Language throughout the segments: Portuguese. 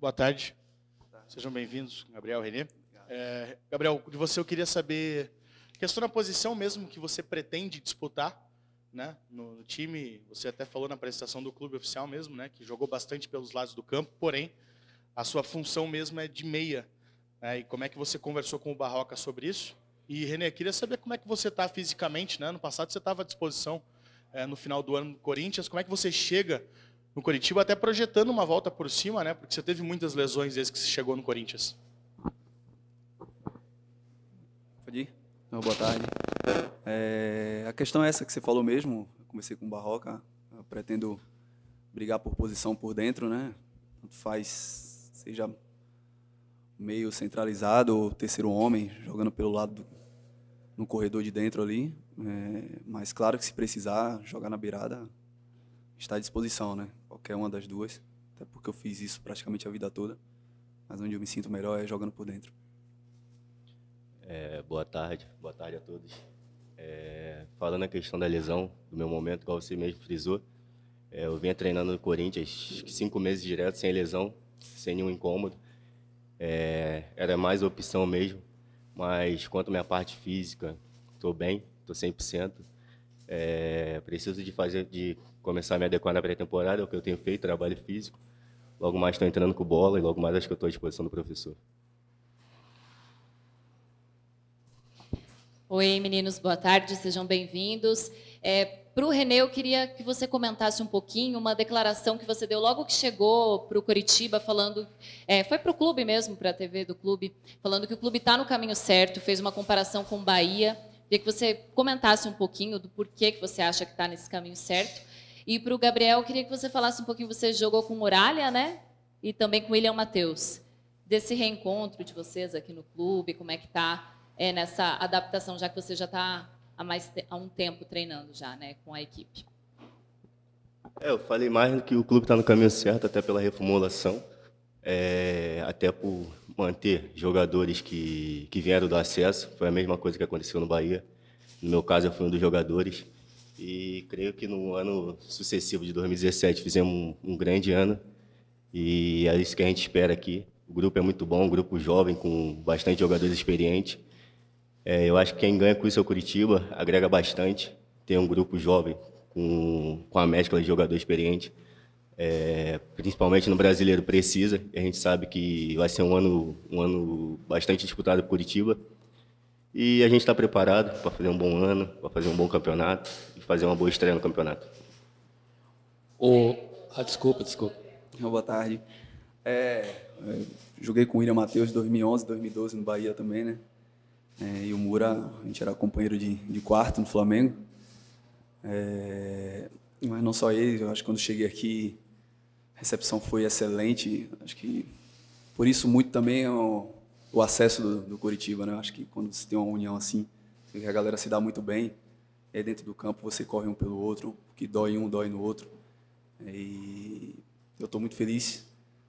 Boa tarde. Sejam bem-vindos, Gabriel, Renê. É, Gabriel, de você eu queria saber, questão da posição mesmo que você pretende disputar né, no, no, time, você até falou na apresentação do clube oficial mesmo, né, que jogou bastante pelos lados do campo, porém, a sua função mesmo é de meia. Né, e como é que você conversou com o Barroca sobre isso? E, Renê, queria saber como é que você está fisicamente. Né? No passado você estava à disposição é, no final do ano no Corinthians. Como é que você chega no Coritiba, até projetando uma volta por cima, né? Porque você teve muitas lesões desde que você chegou no Corinthians. Pode ir? boa tarde. É, a questão é essa que você falou mesmo. Eu comecei com Barroca, eu pretendo brigar por posição por dentro, né? Tanto faz, seja meio centralizado ou terceiro homem, jogando pelo lado do, no corredor de dentro ali. É, mas claro que se precisar jogar na beirada, está à disposição, né? qualquer uma das duas, até porque eu fiz isso praticamente a vida toda, mas onde eu me sinto melhor é jogando por dentro. É, boa tarde, boa tarde a todos. É, falando a questão da lesão, do meu momento, igual você mesmo frisou, é, eu vinha treinando no Corinthians cinco meses direto, sem lesão, sem nenhum incômodo. É, era mais opção mesmo, mas quanto à minha parte física, estou bem, estou 100%. É, preciso de fazer, de começar a me adequar na pré-temporada, é o que eu tenho feito, trabalho físico. Logo mais estou entrando com bola e logo mais acho que estou à disposição do professor. Oi, meninos, boa tarde, sejam bem-vindos. É, para o Renê, eu queria que você comentasse um pouquinho uma declaração que você deu logo que chegou para o Curitiba, falando. É, foi para o clube mesmo, para a TV do clube, falando que o clube está no caminho certo, fez uma comparação com o Bahia. Queria que você comentasse um pouquinho do porquê que você acha que está nesse caminho certo e para o Gabriel, eu queria que você falasse um pouquinho, você jogou com Muralha, né? E também com William Matheus. Desse reencontro de vocês aqui no clube, como é que tá é, nessa adaptação, já que você já está há, mais, há um tempo treinando já, né, com a equipe. É, eu falei mais do que o clube está no caminho certo, até pela reformulação, é, até por manter jogadores que, que vieram do acesso. Foi a mesma coisa que aconteceu no Bahia. No meu caso, eu fui um dos jogadores. E creio que no ano sucessivo de 2017 fizemos um, um grande ano. E é isso que a gente espera aqui. O grupo é muito bom, um grupo jovem, com bastante jogadores experientes. É, eu acho que quem ganha com isso é o Curitiba, agrega bastante. Tem um grupo jovem com, com a mescla de jogador experiente. É, principalmente no brasileiro precisa. A gente sabe que vai ser um ano, um ano bastante disputado por Curitiba. E a gente está preparado para fazer um bom ano, para fazer um bom campeonato e fazer uma boa estreia no campeonato. O... Ah, desculpa, desculpa. Boa tarde. É, é, joguei com o William Matheus em 2011, 2012 no Bahia também, né? É, e o Mura, a gente era companheiro de, de quarto no Flamengo. É, mas não só ele, eu acho que quando cheguei aqui, a recepção foi excelente. Acho que por isso muito também eu, o acesso do, do Curitiba, né? Acho que quando você tem uma união assim, a galera se dá muito bem. É dentro do campo você corre um pelo outro, o que dói um dói no outro. E eu estou muito feliz.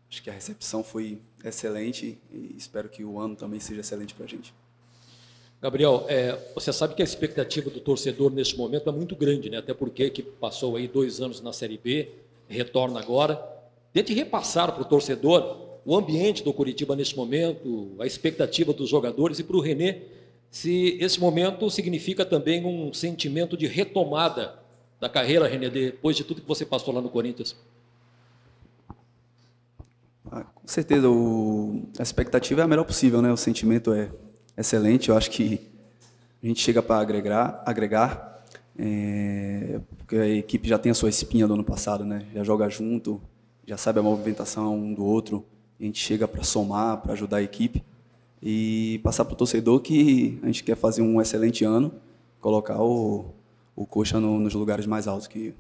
Acho que a recepção foi excelente e espero que o ano também seja excelente para a gente. Gabriel, é, você sabe que a expectativa do torcedor neste momento é muito grande, né? Até porque que passou aí dois anos na Série B, retorna agora. Tente repassar para o torcedor o ambiente do Curitiba neste momento, a expectativa dos jogadores e para o Renê, se esse momento significa também um sentimento de retomada da carreira, Renê, depois de tudo que você passou lá no Corinthians. Ah, com certeza, o, a expectativa é a melhor possível, né? O sentimento é excelente, eu acho que a gente chega para agregar, agregar é, porque a equipe já tem a sua espinha do ano passado, né? Já joga junto, já sabe a movimentação um do outro a gente chega para somar, para ajudar a equipe e passar para o torcedor que a gente quer fazer um excelente ano, colocar o, o coxa no, nos lugares mais altos que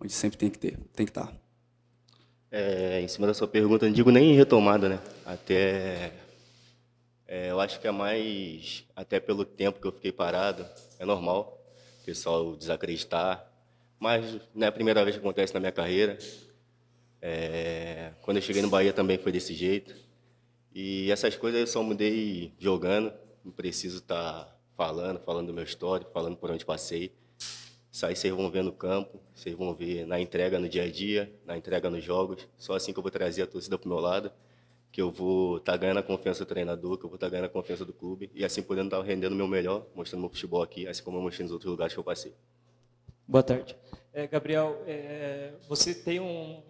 onde sempre tem que ter, tem que estar. Tá. É, em cima da sua pergunta, não digo nem retomada, né? Até é, eu acho que é mais até pelo tempo que eu fiquei parado, é normal o pessoal desacreditar, mas não é a primeira vez que acontece na minha carreira. É, quando eu cheguei no Bahia também foi desse jeito. E essas coisas eu só mudei jogando, não preciso estar tá falando, falando do meu histórico, falando por onde passei. Isso aí vocês vão ver no campo, vocês vão ver na entrega no dia a dia, na entrega nos jogos. Só assim que eu vou trazer a torcida para o meu lado, que eu vou estar tá ganhando a confiança do treinador, que eu vou estar tá ganhando a confiança do clube e assim podendo estar tá rendendo o meu melhor, mostrando meu futebol aqui, assim como eu mostrei nos outros lugares que eu passei. Boa tarde. É, Gabriel, é, você tem um,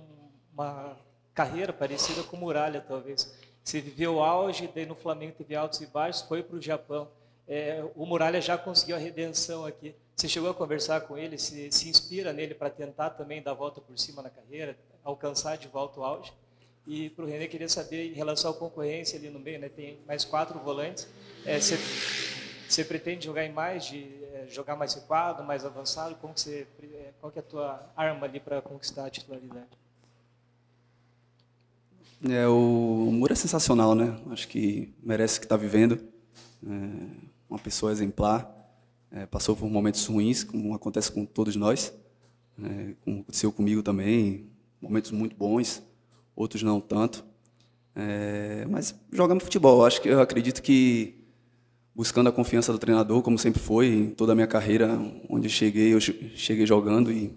uma carreira parecida com Muralha, talvez. Você viveu o auge, daí no Flamengo teve altos e baixos, foi para o Japão. É, o Muralha já conseguiu a redenção aqui. Você chegou a conversar com ele, se, se inspira nele para tentar também dar a volta por cima na carreira, alcançar de volta o auge? E para o René, queria saber, em relação à concorrência ali no meio, né, tem mais quatro volantes. É, você, você, pretende jogar em mais, de, é, jogar mais recuado, mais avançado? Como que você, é, qual que é a tua arma ali para conquistar a titularidade? É, o Moura é sensacional, né? Acho que merece que está vivendo. É uma pessoa exemplar. É, passou por momentos ruins, como acontece com todos nós. É, como aconteceu comigo também. Momentos muito bons, outros não tanto. É, mas jogamos futebol, acho que eu acredito que buscando a confiança do treinador, como sempre foi, em toda a minha carreira, onde cheguei, eu cheguei jogando e a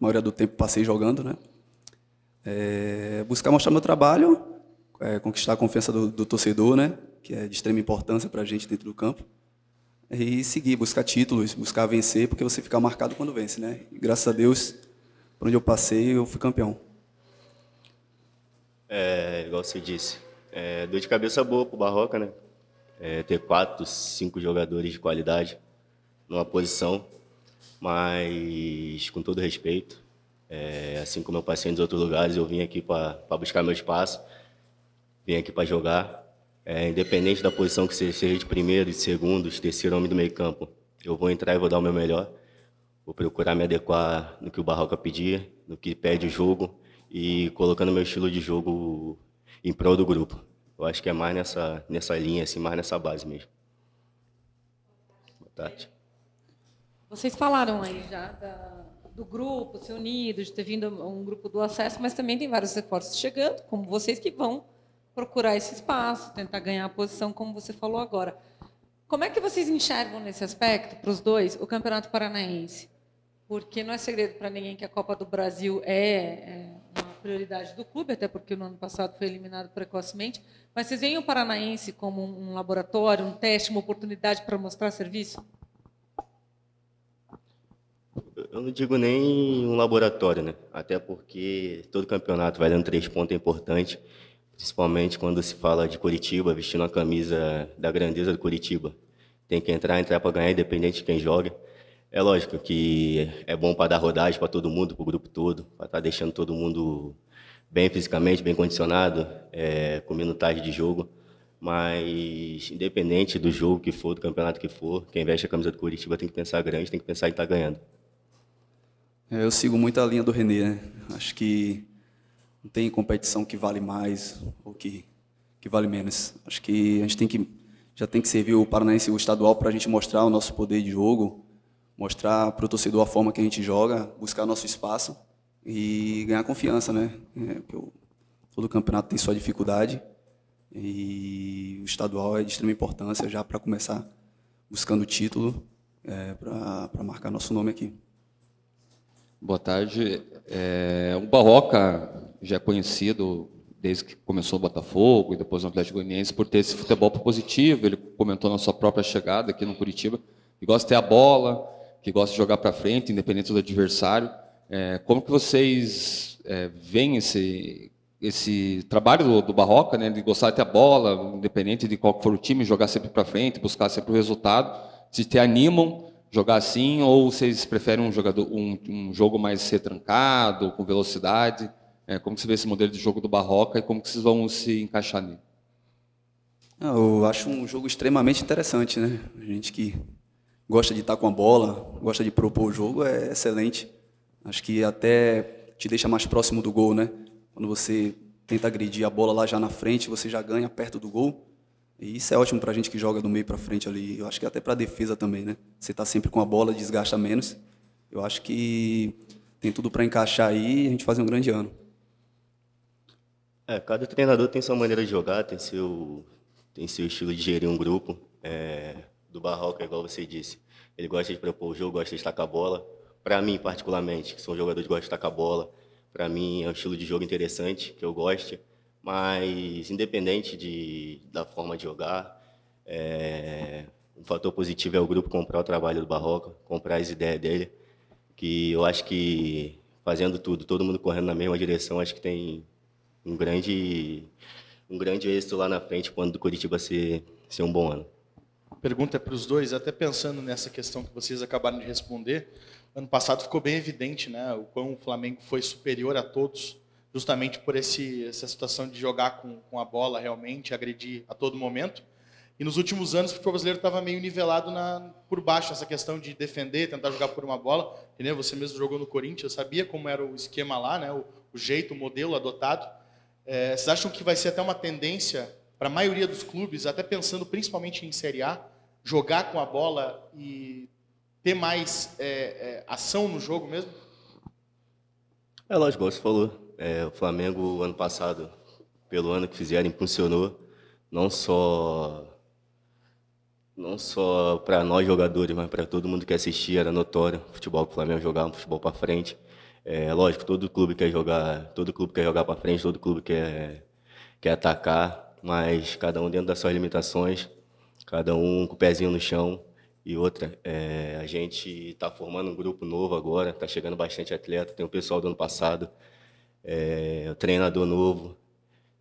maioria do tempo passei jogando, né? é, buscar mostrar meu trabalho, é, conquistar a confiança do, do, torcedor, né? Que é de extrema importância para a gente dentro do campo. E seguir, buscar títulos, buscar vencer, porque você fica marcado quando vence, né? E, graças a Deus, por onde eu passei, eu fui campeão. É, igual você disse, é, dor de cabeça boa o Barroca, né? É, ter quatro, cinco jogadores de qualidade numa posição, mas com todo respeito, é, assim como eu passei nos outros lugares, eu vim aqui para buscar meu espaço, vim aqui para jogar. É, independente da posição que seja de primeiro, de segundo, de terceiro homem do meio campo, eu vou entrar e vou dar o meu melhor. Vou procurar me adequar no que o Barroca pedir, no que pede o jogo e colocando meu estilo de jogo em prol do grupo. Eu acho que é mais nessa, nessa linha, assim, mais nessa base mesmo. Boa tarde. Vocês falaram aí já da do grupo se unido, de ter vindo um grupo do acesso, mas também tem vários reforços chegando, como vocês que vão procurar esse espaço, tentar ganhar a posição, como você falou agora. Como é que vocês enxergam nesse aspecto, para os dois, o Campeonato Paranaense? Porque não é segredo para ninguém que a Copa do Brasil é, é uma prioridade do clube, até porque no ano passado foi eliminado precocemente. Mas vocês veem o Paranaense como um laboratório, um teste, uma oportunidade para mostrar serviço? Eu não digo nem um laboratório, né? Até porque todo campeonato vai dando três pontos é importante, principalmente quando se fala de Curitiba, vestindo a camisa da grandeza do Curitiba. Tem que entrar, entrar para ganhar, independente de quem joga. É lógico que é bom para dar rodagem para todo mundo, para o grupo todo, para estar tá deixando todo mundo bem fisicamente, bem condicionado, é, com minutagem de jogo. Mas, independente do jogo que for, do campeonato que for, quem veste a camisa do Curitiba tem que pensar grande, tem que pensar em estar tá ganhando. É, eu sigo muito a linha do René. Né? Acho que não tem competição que vale mais ou que, que vale menos. Acho que a gente tem que já tem que servir o paranaense o estadual para a gente mostrar o nosso poder de jogo, mostrar para o torcedor a forma que a gente joga, buscar nosso espaço e ganhar confiança, né? É, todo campeonato tem sua dificuldade e o estadual é de extrema importância já para começar buscando o título, é, para marcar nosso nome aqui. Boa tarde. É, o Barroca já é conhecido desde que começou o Botafogo e depois o Atlético Goianiense por ter esse futebol propositivo. Ele comentou na sua própria chegada aqui no Curitiba que gosta de ter a bola, que gosta de jogar para frente, independente do adversário. É, como que vocês é, veem esse esse trabalho do, do, Barroca, né, de gostar de ter a bola, independente de qual for o time, jogar sempre para frente, buscar sempre o resultado, se te animam jogar assim, ou vocês preferem um, jogador, um, um jogo mais retrancado, com velocidade? É, como você vê esse modelo de jogo do Barroca e como que vocês vão se encaixar nele? Ah, eu acho um jogo extremamente interessante, né? A gente que gosta de estar com a bola, gosta de propor o jogo, é excelente. Acho que até te deixa mais próximo do gol, né? Quando você tenta agredir a bola lá já na frente, você já ganha perto do gol. E isso é ótimo para a gente que joga do meio para frente ali. Eu acho que até para a defesa também, né? Você está sempre com a bola, desgasta menos. Eu acho que tem tudo para encaixar aí e a gente fazer um grande ano. É, cada treinador tem sua maneira de jogar, tem seu, tem seu estilo de gerir um grupo. É, do Barroca, igual você disse, ele gosta de propor o jogo, gosta de estacar a bola. Para mim, particularmente, que sou um jogador que gosta de estacar a bola, para mim é um estilo de jogo interessante, que eu gosto. Mas, independente de, da forma de jogar, é, um fator positivo é o grupo comprar o trabalho do Barroca, comprar as ideias dele, que eu acho que fazendo tudo, todo mundo correndo na mesma direção, acho que tem um grande um grande êxito lá na frente quando do Curitiba ser, ser um bom ano. Pergunta é para os dois, até pensando nessa questão que vocês acabaram de responder. Ano passado ficou bem evidente né, o quão o Flamengo foi superior a todos justamente por esse, essa situação de jogar com, com a bola realmente, agredir a todo momento. E nos últimos anos, o futebol brasileiro estava meio nivelado na, por baixo, essa questão de defender, tentar jogar por uma bola. Entendeu? Você mesmo jogou no Corinthians, sabia como era o esquema lá, né? o, o jeito, o modelo adotado. É, vocês acham que vai ser até uma tendência para a maioria dos clubes, até pensando principalmente em Série A, jogar com a bola e ter mais é, é, ação no jogo mesmo? É lógico, você falou. É, o Flamengo, ano passado, pelo ano que fizeram, impulsionou não só não só para nós jogadores, mas para todo mundo que assistia, era notório. O futebol que o Flamengo jogava, um futebol para frente. É lógico, todo clube quer jogar, todo clube quer jogar para frente, todo clube quer quer atacar, mas cada um dentro das suas limitações, cada um com o pezinho no chão. E outra, é, a gente está formando um grupo novo agora, está chegando bastante atleta, tem o pessoal do ano passado, é, o treinador novo.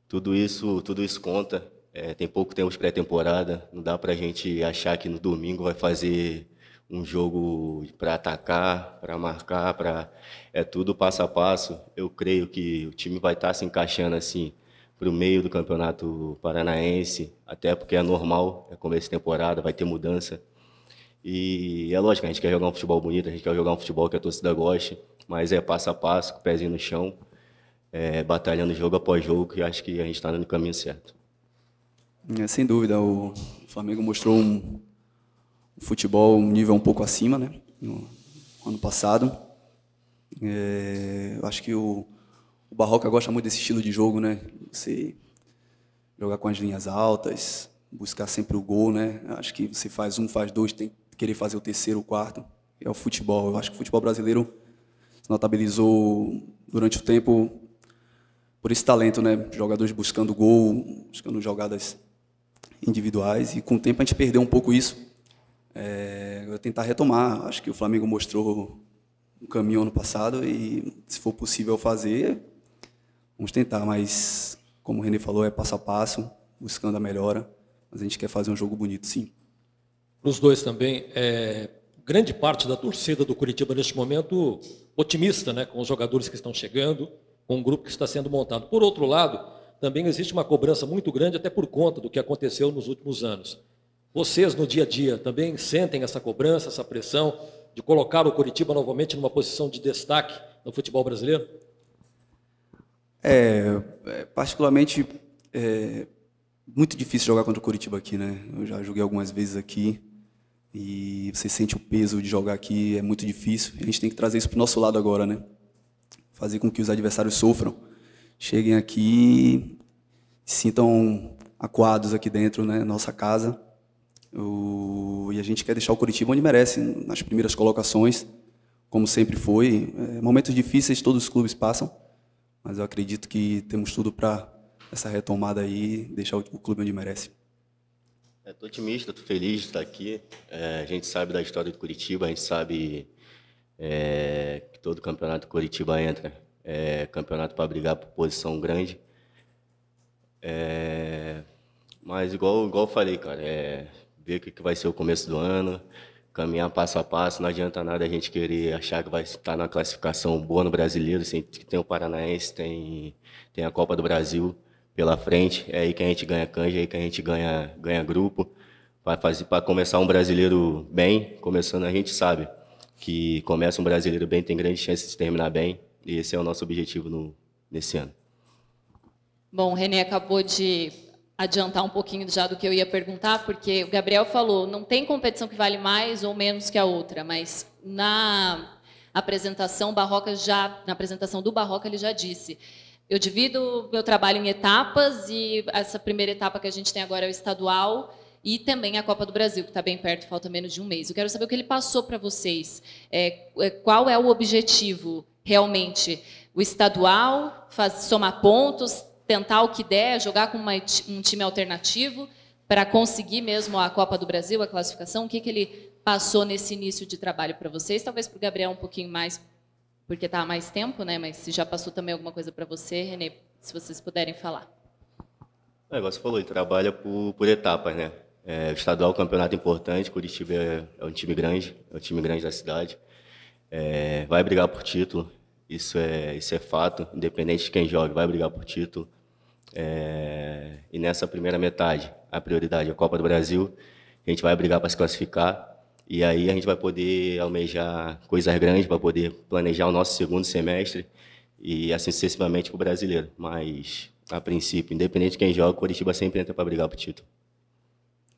Tudo isso, tudo isso conta. É, tem pouco tempo de pré-temporada, não dá para a gente achar que no domingo vai fazer um jogo para atacar, para marcar, para é tudo passo a passo. Eu creio que o time vai estar tá se encaixando assim para o meio do campeonato paranaense, até porque é normal, é começo de temporada, vai ter mudança. E é lógico, a gente quer jogar um futebol bonito, a gente quer jogar um futebol que a torcida goste, mas é passo a passo, com o pezinho no chão, é, batalhando jogo após jogo, que acho que a gente está no caminho certo. É, sem dúvida, o Flamengo mostrou um futebol um nível um pouco acima, né? No ano passado. É, eu acho que o, o Barroca gosta muito desse estilo de jogo, né? Você jogar com as linhas altas, buscar sempre o gol, né? acho que você faz um, faz dois, tem que querer fazer o terceiro, o quarto. É o futebol. Eu acho que o futebol brasileiro se notabilizou durante o tempo por esse talento, né? Jogadores buscando gol, buscando jogadas individuais. E com o tempo a gente perdeu um pouco isso. É, eu tentar retomar. Acho que o Flamengo mostrou um caminho ano passado e se for possível fazer, vamos tentar. Mas como o René falou, é passo a passo, buscando a melhora. Mas a gente quer fazer um jogo bonito, sim. Para os dois também, é, grande parte da torcida do Curitiba neste momento otimista, né, com os jogadores que estão chegando com o grupo que está sendo montado. Por outro lado, também existe uma cobrança muito grande, até por conta do que aconteceu nos últimos anos. Vocês, no dia a dia, também sentem essa cobrança, essa pressão de colocar o Curitiba novamente numa posição de destaque no futebol brasileiro? É, é particularmente, é muito difícil jogar contra o Curitiba aqui, né? Eu já joguei algumas vezes aqui e você sente o peso de jogar aqui, é muito difícil. A gente tem que trazer isso para o nosso lado agora, né? fazer com que os adversários sofram. Cheguem aqui, e sintam aquados aqui dentro, né, nossa casa. O... E a gente quer deixar o Curitiba onde merece, nas primeiras colocações, como sempre foi. É, momentos difíceis todos os clubes passam, mas eu acredito que temos tudo para essa retomada aí, deixar o, o clube onde merece. Estou é, otimista, estou feliz de estar aqui. É, a gente sabe da história do Curitiba, a gente sabe é, que todo campeonato Curitiba entra. É, campeonato para brigar por posição grande. É, mas igual, igual eu falei, cara, é, ver o que, que vai ser o começo do ano, caminhar passo a passo, não adianta nada a gente querer achar que vai estar na classificação boa no brasileiro, assim, tem o Paranaense, tem, tem a Copa do Brasil pela frente, é aí que a gente ganha canja, é aí que a gente ganha, ganha grupo, para começar um brasileiro bem, começando a gente sabe, que começa um brasileiro bem tem grande chance de terminar bem. E esse é o nosso objetivo no, nesse ano. Bom, o René acabou de adiantar um pouquinho já do que eu ia perguntar, porque o Gabriel falou, não tem competição que vale mais ou menos que a outra, mas na apresentação Barroca já, na apresentação do Barroca ele já disse, eu divido meu trabalho em etapas e essa primeira etapa que a gente tem agora é o estadual, e também a Copa do Brasil, que está bem perto, falta menos de um mês. Eu quero saber o que ele passou para vocês. É, é, qual é o objetivo realmente? O estadual, faz, somar pontos, tentar o que der, jogar com uma, um time alternativo para conseguir mesmo a Copa do Brasil, a classificação? O que, que ele passou nesse início de trabalho para vocês? Talvez para o Gabriel um pouquinho mais, porque está há mais tempo, né? mas se já passou também alguma coisa para você, Renê, se vocês puderem falar. O negócio falou, ele trabalha por, por etapas, né? É, estadual, é campeonato importante, Curitiba é, é, um time grande, é um time grande da cidade. É, vai brigar por título, isso é, isso é fato, independente de quem joga, vai brigar por título. É, e nessa primeira metade, a prioridade é a Copa do Brasil, a gente vai brigar para se classificar, e aí a gente vai poder almejar coisas grandes, para poder planejar o nosso segundo semestre e assim sucessivamente para o brasileiro. Mas, a princípio, independente de quem joga, o Curitiba sempre entra para brigar por título.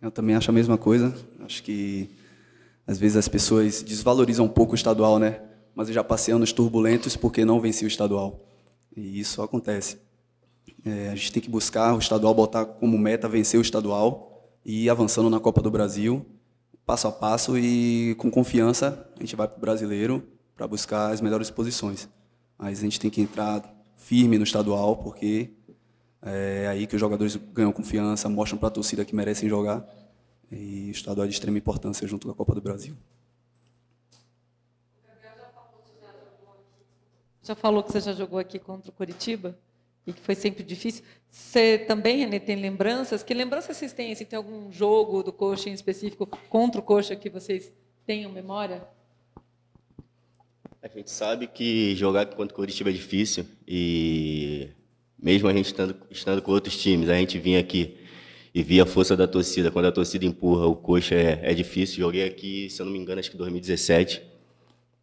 Eu também acho a mesma coisa. Acho que às vezes as pessoas desvalorizam um pouco o estadual, né? Mas eu já passei anos turbulentos porque não venci o estadual. E isso acontece. É, a gente tem que buscar o estadual, botar como meta vencer o estadual e ir avançando na Copa do Brasil, passo a passo e com confiança a gente vai para o brasileiro para buscar as melhores posições. Mas a gente tem que entrar firme no estadual porque é aí que os jogadores ganham confiança, mostram para a torcida que merecem jogar. E o estadual é de extrema importância junto com a Copa do Brasil. Já falou que você já jogou aqui contra o Curitiba e que foi sempre difícil. Você também, Renê, tem lembranças? Que lembranças vocês têm? Se assim, tem algum jogo do coxa em específico contra o coxa que vocês tenham memória? A gente sabe que jogar contra o Curitiba é difícil e mesmo a gente estando, estando com outros times, a gente vinha aqui e via a força da torcida. Quando a torcida empurra, o coxa é, é difícil. Joguei aqui, se eu não me engano, acho que 2017.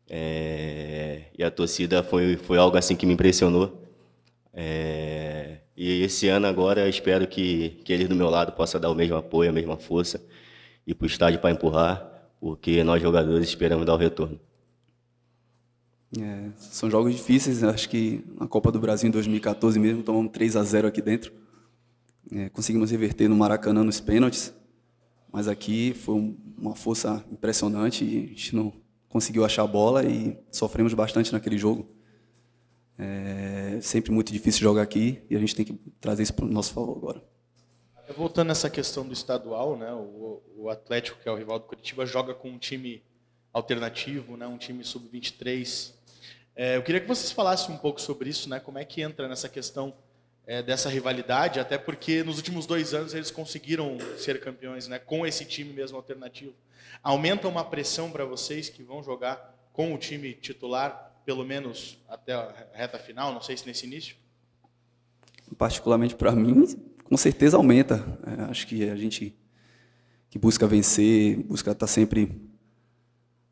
É, e a torcida foi, foi algo assim que me impressionou. É, e esse ano agora eu espero que, que eles do meu lado possam dar o mesmo apoio, a mesma força, e para o estádio para empurrar, porque nós jogadores esperamos dar o retorno. É, são jogos difíceis. Né? Acho que na Copa do Brasil em 2014 mesmo, tomamos 3 a 0 aqui dentro. É, conseguimos reverter no Maracanã nos pênaltis. Mas aqui foi uma força impressionante e a gente não conseguiu achar a bola e sofremos bastante naquele jogo. É sempre muito difícil jogar aqui e a gente tem que trazer isso para o nosso favor agora. Voltando nessa questão do estadual, né, o, o Atlético, que é o rival do Curitiba, joga com um time alternativo, né, um time sub-23 é, eu queria que vocês falassem um pouco sobre isso, né? Como é que entra nessa questão é, dessa rivalidade, até porque nos últimos dois anos eles conseguiram ser campeões, né? Com esse time mesmo alternativo, aumenta uma pressão para vocês que vão jogar com o time titular, pelo menos até a reta final. Não sei se nesse início. Particularmente para mim, com certeza aumenta. É, acho que a gente que busca vencer, busca estar tá sempre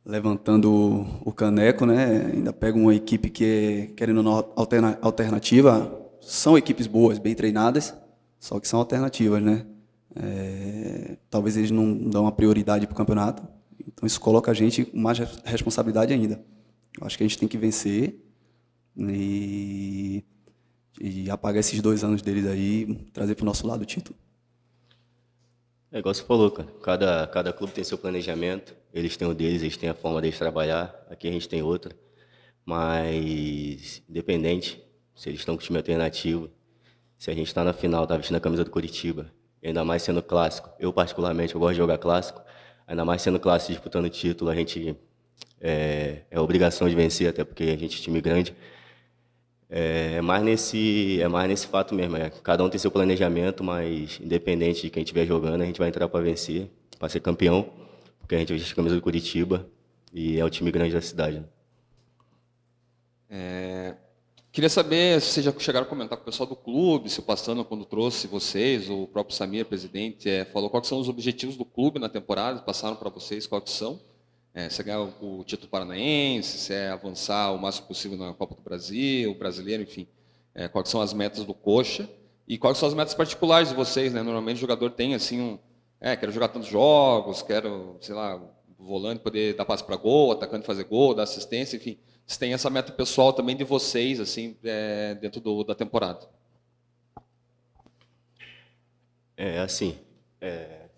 levantando o caneco, né? Ainda pega uma equipe que é, querendo uma alterna, alternativa. São equipes boas, bem treinadas, só que são alternativas, né? É, talvez eles não dão uma prioridade para o campeonato. Então isso coloca a gente com mais responsabilidade ainda. Eu acho que a gente tem que vencer e, e apagar esses dois anos deles aí, trazer para o nosso lado o título. É igual você falou, cara. Cada, cada clube tem seu planejamento. Eles têm o deles, eles têm a forma deles trabalhar. Aqui a gente tem outra. Mas, independente se eles estão com o time alternativo, se a gente está na final, está vestindo a camisa do Curitiba, ainda mais sendo clássico. Eu, particularmente, eu gosto de jogar clássico. Ainda mais sendo clássico, disputando título, a gente é, é obrigação de vencer, até porque a gente é time grande. É, é, mais nesse, é mais nesse fato mesmo. É, cada um tem seu planejamento, mas independente de quem estiver jogando, a gente vai entrar para vencer, para ser campeão porque a gente veste a camisa do Curitiba e é o time grande da cidade. Né? É... Queria saber se vocês já chegaram a comentar com o pessoal do clube, se o Pastano, quando trouxe vocês, o próprio Samir, presidente, é, falou quais são os objetivos do clube na temporada, passaram para vocês quais são. É, se é ganhar o, o título paranaense, se é avançar o máximo possível na Copa do Brasil, o brasileiro, enfim. É, quais são as metas do Coxa e quais são as metas particulares de vocês, né? Normalmente o jogador tem assim um, é, quero jogar tantos jogos, quero, sei lá, volante poder dar passe para gol, atacante fazer gol, dar assistência, enfim. Vocês têm essa meta pessoal também de vocês, assim, é, dentro do, da temporada? É, assim, é,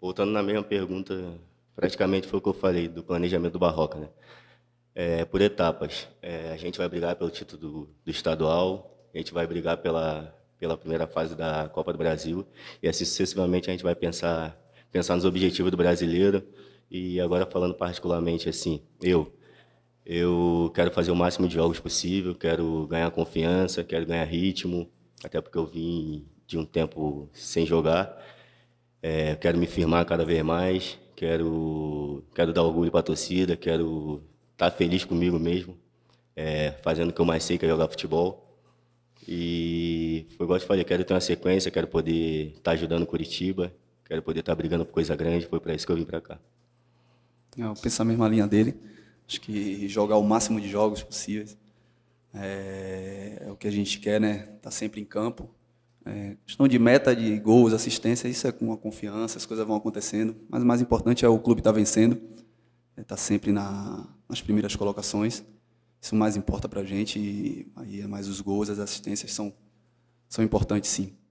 voltando na mesma pergunta, praticamente foi o que eu falei do planejamento do Barroca, né? É, por etapas. É, a gente vai brigar pelo título do, do estadual, a gente vai brigar pela, pela primeira fase da Copa do Brasil. E assim sucessivamente a gente vai pensar, pensar nos objetivos do brasileiro. E agora falando particularmente assim, eu eu quero fazer o máximo de jogos possível, quero ganhar confiança, quero ganhar ritmo, até porque eu vim de um tempo sem jogar. É, quero me firmar cada vez mais, quero, quero dar orgulho para a torcida, quero estar tá feliz comigo mesmo, é, fazendo o que eu mais sei, que é jogar futebol. E foi igual eu te falei, quero ter uma sequência, quero poder estar tá ajudando Curitiba, quero poder estar tá brigando por coisa grande, foi para isso que eu vim para cá. É, eu penso a mesma linha dele, acho que jogar o máximo de jogos possíveis é, é o que a gente quer, né? Tá sempre em campo. É, questão de meta, de gols, assistência, isso é com a confiança, as coisas vão acontecendo, mas o mais importante é o clube estar tá vencendo, estar é tá sempre na, nas primeiras colocações. Isso mais importa para a gente e aí é mais os gols, as assistências são, são importantes sim.